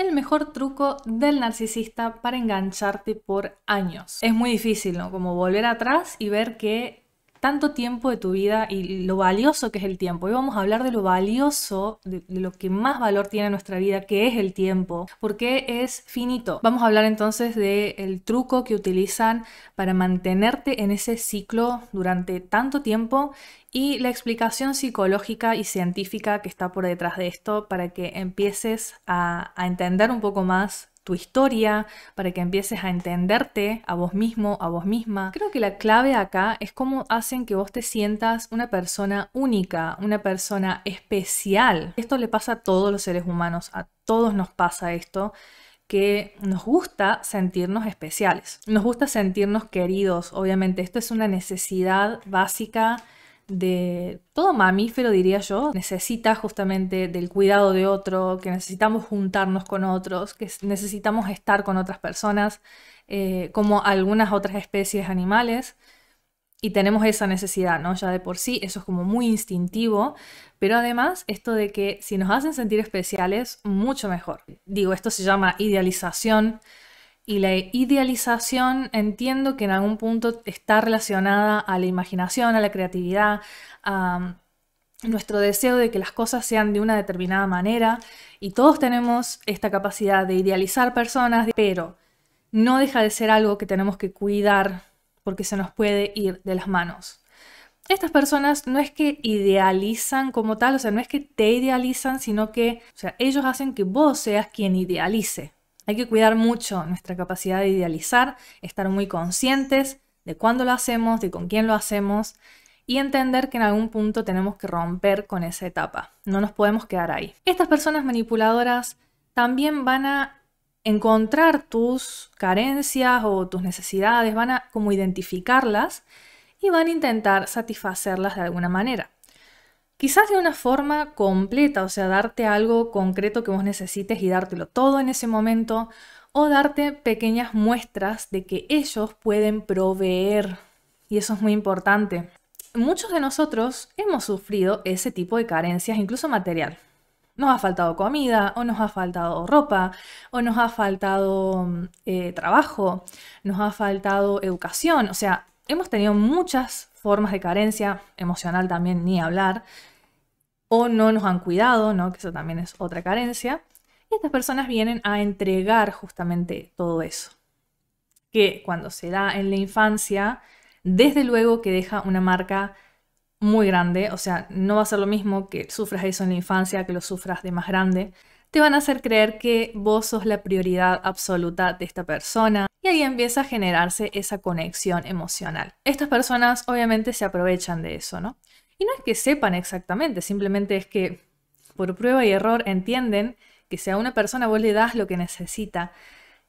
el mejor truco del narcisista para engancharte por años. Es muy difícil, ¿no? Como volver atrás y ver que tanto tiempo de tu vida y lo valioso que es el tiempo. Hoy vamos a hablar de lo valioso, de, lo que más valor tiene nuestra vida, que es el tiempo, porque es finito. Vamos a hablar entonces del el truco que utilizan para mantenerte en ese ciclo durante tanto tiempo y la explicación psicológica y científica que está por detrás de esto para que empieces a, a entender un poco más tu historia, para que empieces a entenderte a vos mismo, a vos misma. Creo que la clave acá es cómo hacen que vos te sientas una persona única, una persona especial. Esto le pasa a todos los seres humanos, a todos nos pasa esto que nos gusta sentirnos especiales, nos gusta sentirnos queridos, obviamente esto es una necesidad básica de todo mamífero, diría yo, necesita justamente del cuidado de otro, que necesitamos juntarnos con otros, que necesitamos estar con otras personas, eh, como algunas otras especies animales. Y tenemos esa necesidad, ¿no? Ya de por sí, eso es como muy instintivo, pero además esto de que si nos hacen sentir especiales, mucho mejor. Digo, esto se llama idealización y la idealización entiendo que en algún punto está relacionada a la imaginación, a la creatividad, a um, nuestro deseo de que las cosas sean de una determinada manera y todos tenemos esta capacidad de idealizar personas, pero no deja de ser algo que tenemos que cuidar porque se nos puede ir de las manos. Estas personas no es que idealizan como tal, o sea, no es que te idealizan, sino que, sea, ellos hacen que vos seas quien idealice, hay que cuidar mucho nuestra capacidad de idealizar, estar muy conscientes de cuándo lo hacemos, de con quién lo hacemos y entender que en algún punto tenemos que romper con esa etapa. No nos podemos quedar ahí. Estas personas manipuladoras también van a encontrar tus carencias o tus necesidades, van a como identificarlas y van a intentar satisfacerlas de alguna manera quizás de una forma completa, o sea, darte algo concreto que vos necesites y dártelo todo en ese momento, o darte pequeñas muestras de que ellos pueden proveer. Y eso es muy importante. Muchos de nosotros hemos sufrido ese tipo de carencias, incluso material. Nos ha faltado comida, o nos ha faltado ropa, o nos ha faltado mm, eh, trabajo, nos ha faltado educación. O sea, hemos tenido muchas formas de carencia emocional también, ni hablar, o no nos han cuidado, ¿no? que eso también es otra carencia. Y estas personas vienen a entregar justamente todo eso, que cuando se da en la infancia, desde luego que deja una marca muy grande, o sea, no va a ser lo mismo que sufras eso en la infancia que lo sufras de más grande. Te van a hacer creer que vos sos la prioridad absoluta de esta persona y ahí empieza a generarse esa conexión emocional. Estas personas obviamente se aprovechan de eso, ¿no? Y no es que sepan exactamente, simplemente es que por prueba y error entienden que si a una persona vos le das lo que necesita,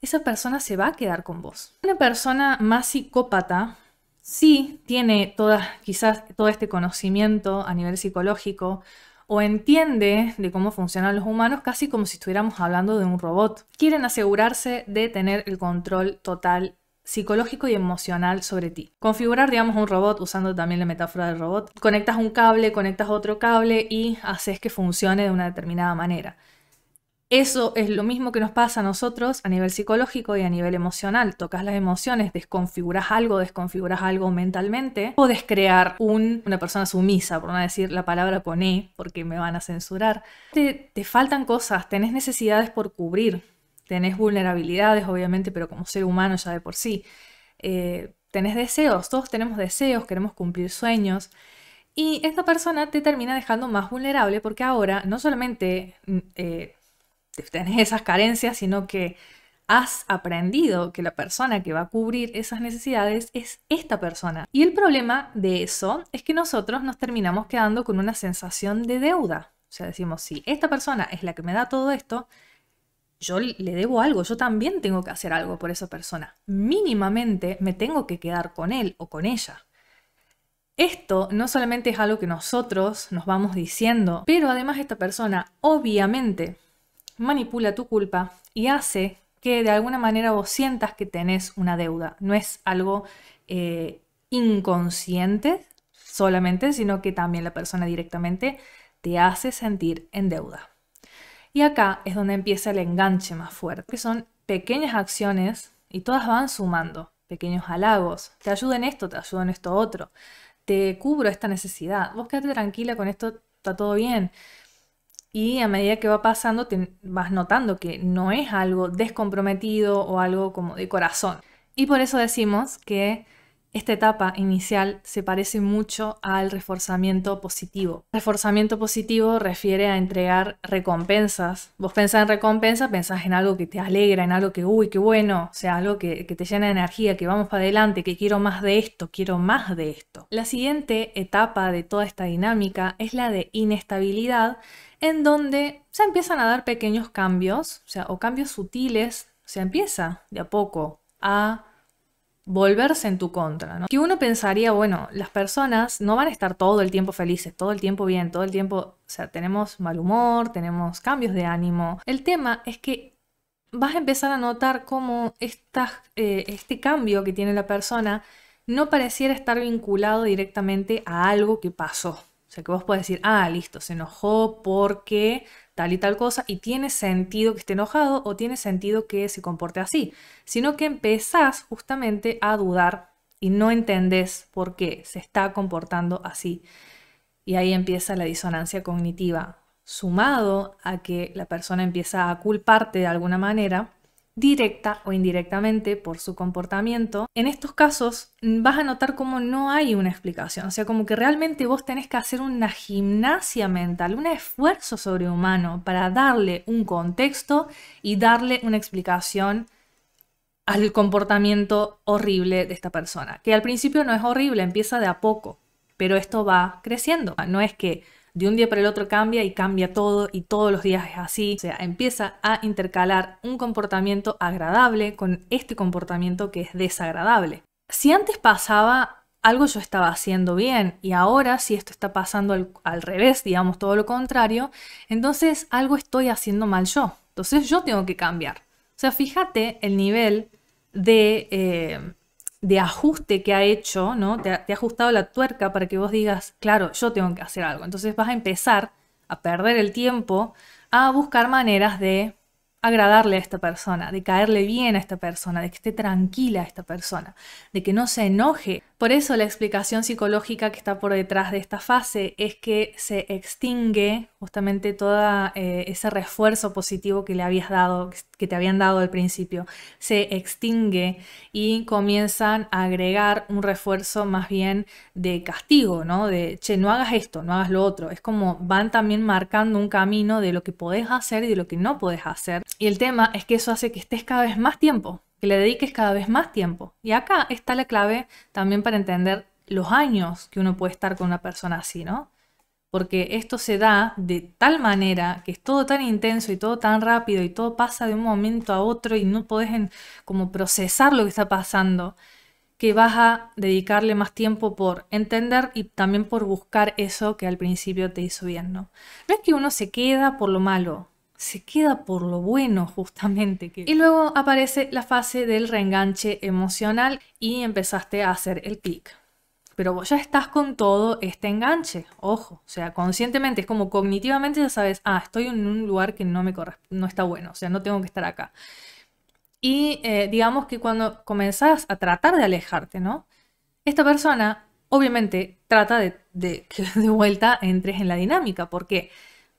esa persona se va a quedar con vos. Una persona más psicópata sí tiene quizás todo este conocimiento a nivel psicológico o entiende de cómo funcionan los humanos casi como si estuviéramos hablando de un robot. Quieren asegurarse de tener el control total psicológico y emocional sobre ti. Configurar, digamos, un robot, usando también la metáfora del robot, conectas un cable, conectas otro cable y haces que funcione de una determinada manera. Eso es lo mismo que nos pasa a nosotros a nivel psicológico y a nivel emocional. Tocas las emociones, desconfiguras algo, desconfiguras algo mentalmente. Puedes crear una persona sumisa, por no decir la palabra con porque me van a censurar. Te, te faltan cosas, tenés necesidades por cubrir tenés vulnerabilidades, obviamente, pero como ser humano ya de por sí. Eh, tenés deseos, todos tenemos deseos, queremos cumplir sueños. Y esta persona te termina dejando más vulnerable porque ahora no solamente mm, eh, tenés esas carencias, sino que has aprendido que la persona que va a cubrir esas necesidades es esta persona. Y el problema de eso es que nosotros nos terminamos quedando con una sensación de deuda. O sea, decimos, si esta persona es la que me da todo esto, yo le debo algo, yo también tengo que hacer algo por esa persona. Mínimamente me tengo que quedar con él o con ella. Esto no solamente es algo que nosotros nos vamos diciendo, pero además esta persona obviamente manipula tu culpa y hace que de alguna manera vos sientas que tenés una deuda. No es algo eh, inconsciente solamente, sino que también la persona directamente te hace sentir en deuda. Y acá es donde empieza el enganche más fuerte, que son pequeñas acciones y todas van sumando, pequeños halagos. Te ayudo en esto, te ayudo en esto otro. Te cubro esta necesidad. Vos quédate tranquila con esto, está todo bien. Y a medida que va pasando, te vas notando que no es algo descomprometido o algo como de corazón. Y por eso decimos que esta etapa inicial se parece mucho al reforzamiento positivo. Reforzamiento positivo refiere a entregar recompensas. Vos pensás en recompensa, pensás en algo que te alegra, en algo que, uy, qué bueno, o sea, algo que, que te llena de energía, que vamos para adelante, que quiero más de esto, quiero más de esto. La siguiente etapa de toda esta dinámica es la de inestabilidad, en donde se empiezan a dar pequeños cambios, o sea, o cambios sutiles, se empieza de a poco a volverse en tu contra, ¿no? Que uno pensaría, bueno, las personas no van a estar todo el tiempo felices, todo el tiempo bien, todo el tiempo, o sea, tenemos mal humor, tenemos cambios de ánimo. El tema es que vas a empezar a notar cómo eh, este cambio que tiene la persona no pareciera estar vinculado directamente a algo que pasó. O sea, que vos podés decir, ah, listo, se enojó porque tal y tal cosa y tiene sentido que esté enojado o tiene sentido que se comporte así, sino que empezás justamente a dudar y no entendés por qué se está comportando así. Y ahí empieza la disonancia cognitiva, sumado a que la persona empieza a culparte de alguna manera directa o indirectamente por su comportamiento, en estos casos mm, vas a notar como no hay una explicación, o sea, como que realmente vos tenés que hacer una gimnasia mental, un esfuerzo sobrehumano para darle un contexto y darle una explicación al comportamiento horrible de esta persona, que al principio no es horrible, empieza de a poco, pero esto va creciendo, no es que de un día para el otro cambia y cambia todo y todos los días es así. O sea, empieza a intercalar un comportamiento agradable con este comportamiento que es desagradable. Si antes pasaba algo yo estaba haciendo bien y ahora si esto está pasando al, revés, digamos todo lo contrario, entonces algo estoy haciendo mal yo. Entonces yo tengo que cambiar. O sea, fíjate el nivel de... Eh, de ajuste que ha hecho, ¿no? Te ha, te ha, ajustado la tuerca para que vos digas, claro, yo tengo que hacer algo. Entonces vas a empezar a perder el tiempo, a buscar maneras de agradarle a esta persona, de caerle bien a esta persona, de que esté tranquila esta persona, de que no se enoje. Por eso la explicación psicológica que está por detrás de esta fase es que se extingue justamente todo eh, ese refuerzo positivo que le habías dado, que te habían dado al principio. Se extingue y comienzan a agregar un refuerzo más bien de castigo, ¿no? De, che, no hagas esto, no hagas lo otro. Es como van también marcando un camino de lo que podés hacer y de lo que no podés hacer y el tema es que eso hace que estés cada vez más tiempo, que le dediques cada vez más tiempo. Y acá está la clave también para entender los años que uno puede estar con una persona así, ¿no? Porque esto se da de tal manera que es todo tan intenso y todo tan rápido y todo pasa de un momento a otro y no podés como procesar lo que está pasando, que vas a dedicarle más tiempo por entender y también por buscar eso que al principio te hizo bien, ¿no? No es que uno se queda por lo malo, se queda por lo bueno justamente. Que... Y luego aparece la fase del reenganche emocional y empezaste a hacer el clic. Pero vos ya estás con todo este enganche, ojo, o sea, conscientemente, es como cognitivamente ya sabes, ah, estoy en un lugar que no me no está bueno, o sea, no tengo que estar acá. Y eh, digamos que cuando comenzás a tratar de alejarte, ¿no? Esta persona obviamente trata de, que de vuelta entres en la dinámica, porque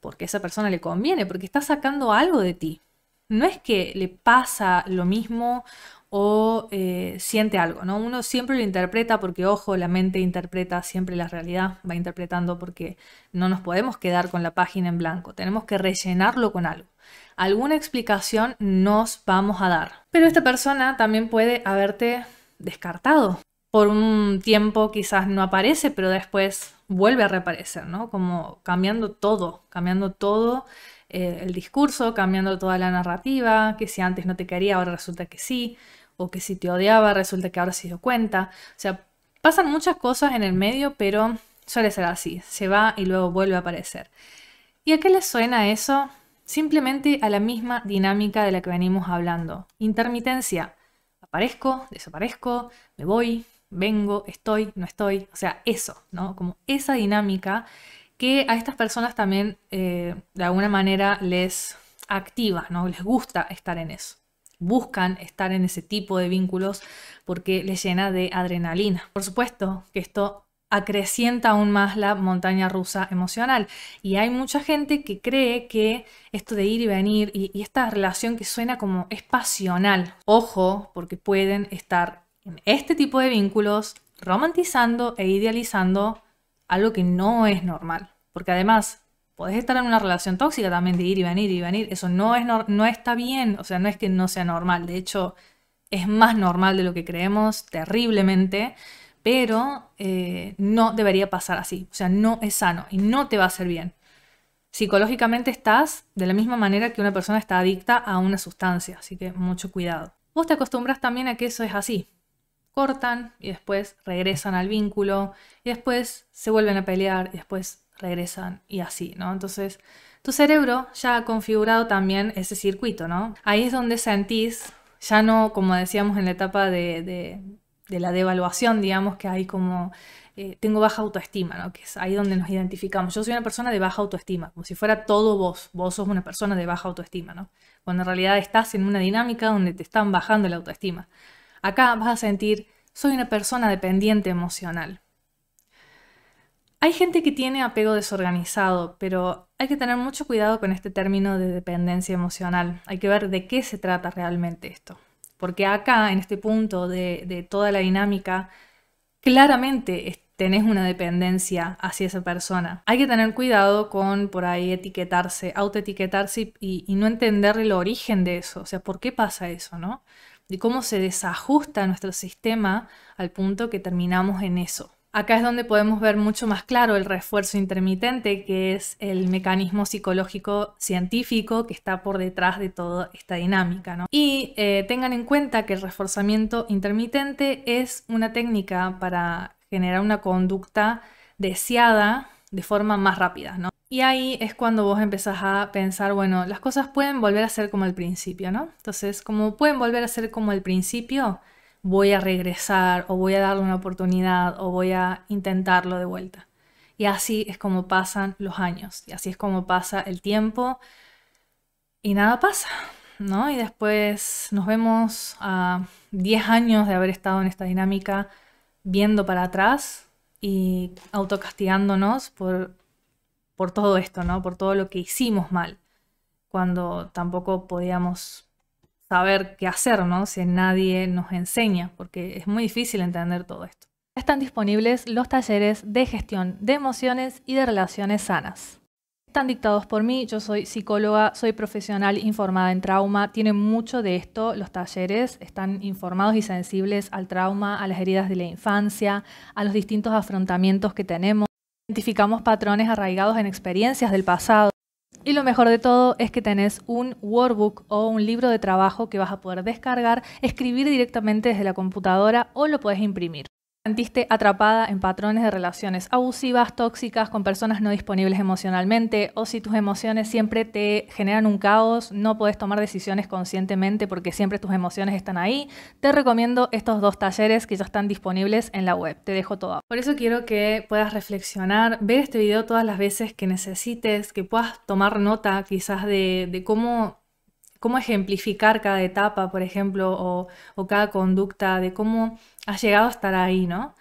porque esa persona le conviene, porque está sacando algo de ti. No es que le pasa lo mismo o eh, siente algo, ¿no? Uno siempre lo interpreta porque, ojo, la mente interpreta siempre la realidad, va interpretando porque no nos podemos quedar con la página en blanco, tenemos que rellenarlo con algo. Alguna explicación nos vamos a dar. Pero esta persona también puede haberte descartado. Por un tiempo quizás no aparece, pero después vuelve a reaparecer, ¿no? Como cambiando todo, cambiando todo eh, el discurso, cambiando toda la narrativa, que si antes no te quería, ahora resulta que sí, o que si te odiaba, resulta que ahora se dio cuenta. O sea, pasan muchas cosas en el medio, pero suele ser así, se va y luego vuelve a aparecer. ¿Y a qué le suena eso? Simplemente a la misma dinámica de la que venimos hablando. Intermitencia. Aparezco, desaparezco, me voy, vengo, estoy, no estoy, o sea, eso, ¿no? Como esa dinámica que a estas personas también eh, de alguna manera les activa, ¿no? Les gusta estar en eso. Buscan estar en ese tipo de vínculos porque les llena de adrenalina. Por supuesto que esto acrecienta aún más la montaña rusa emocional. Y hay mucha gente que cree que esto de ir y venir y, y esta relación que suena como es pasional, ojo, porque pueden estar en este tipo de vínculos romantizando e idealizando algo que no es normal. Porque además, podés estar en una relación tóxica también de ir y venir y venir. Eso no, es no, está bien, o sea, no es que no sea normal. De hecho, es más normal de lo que creemos, terriblemente, pero eh, no debería pasar así. O sea, no es sano y no te va a hacer bien. Psicológicamente estás de la misma manera que una persona está adicta a una sustancia, así que mucho cuidado. Vos te acostumbras también a que eso es así, cortan y después regresan al vínculo y después se vuelven a pelear y después regresan y así, ¿no? Entonces, tu cerebro ya ha configurado también ese circuito, ¿no? Ahí es donde sentís, ya no como decíamos en la etapa de, la devaluación, digamos, que hay como, eh, tengo baja autoestima, ¿no? Que es ahí donde nos identificamos. Yo soy una persona de baja autoestima, como si fuera todo vos, vos sos una persona de baja autoestima, ¿no? Cuando en realidad estás en una dinámica donde te están bajando la autoestima. Acá vas a sentir, soy una persona dependiente emocional. Hay gente que tiene apego desorganizado, pero hay que tener mucho cuidado con este término de dependencia emocional. Hay que ver de qué se trata realmente esto. Porque acá, en este punto de, toda la dinámica, claramente tenés una dependencia hacia esa persona. Hay que tener cuidado con por ahí etiquetarse, autoetiquetarse y, y no entender el origen de eso. O sea, ¿por qué pasa eso, no? de cómo se desajusta nuestro sistema al punto que terminamos en eso. Acá es donde podemos ver mucho más claro el refuerzo intermitente, que es el mecanismo psicológico científico que está por detrás de toda esta dinámica. Y eh, tengan en cuenta que el reforzamiento intermitente es una técnica para generar una conducta deseada de forma más rápida. ¿no? Y ahí es cuando vos empezás a pensar, bueno, las cosas pueden volver a ser como al principio, ¿no? Entonces, como pueden volver a ser como al principio, voy a regresar o voy a darle una oportunidad o voy a intentarlo de vuelta. Y así es como pasan los años, y así es como pasa el tiempo y nada pasa, ¿no? Y después nos vemos a 10 años de haber estado en esta dinámica viendo para atrás y autocastigándonos por por todo esto, ¿no? Por todo lo que hicimos mal, cuando tampoco podíamos saber qué hacer, ¿no? Si nadie nos enseña, porque es muy difícil entender todo esto. Están disponibles los talleres de gestión de emociones y de relaciones sanas. Están dictados por mí, yo soy psicóloga, soy profesional informada en trauma, tienen mucho de esto los talleres, están informados y sensibles al trauma, a las heridas de la infancia, a los distintos afrontamientos que tenemos identificamos patrones arraigados en experiencias del pasado. Y lo mejor de todo es que tenés un workbook o un libro de trabajo que vas a poder descargar, escribir directamente desde la computadora o lo puedes imprimir sentiste atrapada en patrones de relaciones abusivas, tóxicas, con personas no disponibles emocionalmente, o si tus emociones siempre te generan un caos, no puedes tomar decisiones conscientemente porque siempre tus emociones están ahí, te recomiendo estos dos talleres que ya están disponibles en la web. Te dejo todo. Por eso quiero que puedas reflexionar, ver este video todas las veces que necesites, que puedas tomar nota quizás de, de cómo cómo ejemplificar cada etapa, por ejemplo, o, cada conducta, de cómo has llegado a estar ahí, ¿no?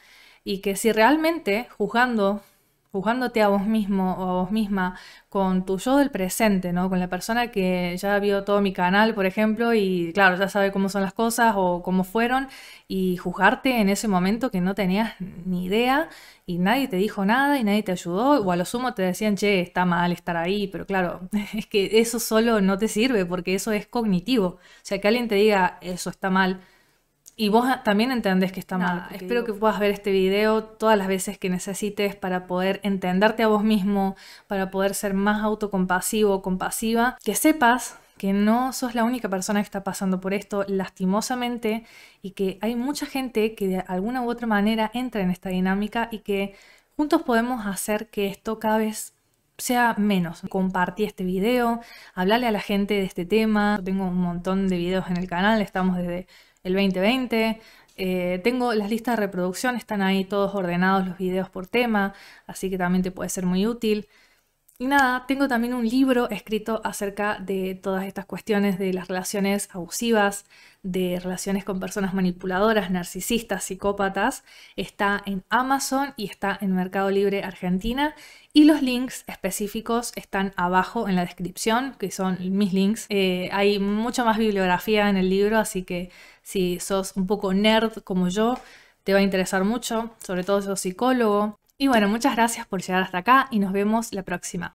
Y que si realmente, juzgando juzgándote a vos mismo o a vos misma con tu yo del presente, ¿no? Con la persona que ya vio todo mi canal, por ejemplo, y claro, ya sabe cómo son las cosas o cómo fueron, y juzgarte en ese momento que no tenías ni idea y nadie te dijo nada y nadie te ayudó, o a lo sumo te decían, che, está mal estar ahí, pero claro, es que eso solo no te sirve porque eso es cognitivo. O sea, que alguien te diga, eso está mal, y vos también entendés que está mal. Espero que puedas ver este video todas las veces que necesites para poder entenderte a vos mismo, para poder ser más autocompasivo o compasiva, que sepas que no sos la única persona que está pasando por esto lastimosamente y que hay mucha gente que de alguna u otra manera entra en esta dinámica y que juntos podemos hacer que esto cada vez sea menos. Compartí este video, hablale a la gente de este tema. Tengo un montón de videos en el canal, estamos desde el 2020. Eh, tengo las listas de reproducción, están ahí todos ordenados los videos por tema, así que también te puede ser muy útil. Y nada, tengo también un libro escrito acerca de todas estas cuestiones de las relaciones abusivas, de relaciones con personas manipuladoras, narcisistas, psicópatas. Está en Amazon y está en Mercado Libre Argentina. Y los links específicos están abajo en la descripción, que son mis links. Eh, hay mucha más bibliografía en el libro, así que si sos un poco nerd como yo, te va a interesar mucho, sobre todo si sos psicólogo y bueno, muchas gracias por llegar hasta acá y nos vemos la próxima.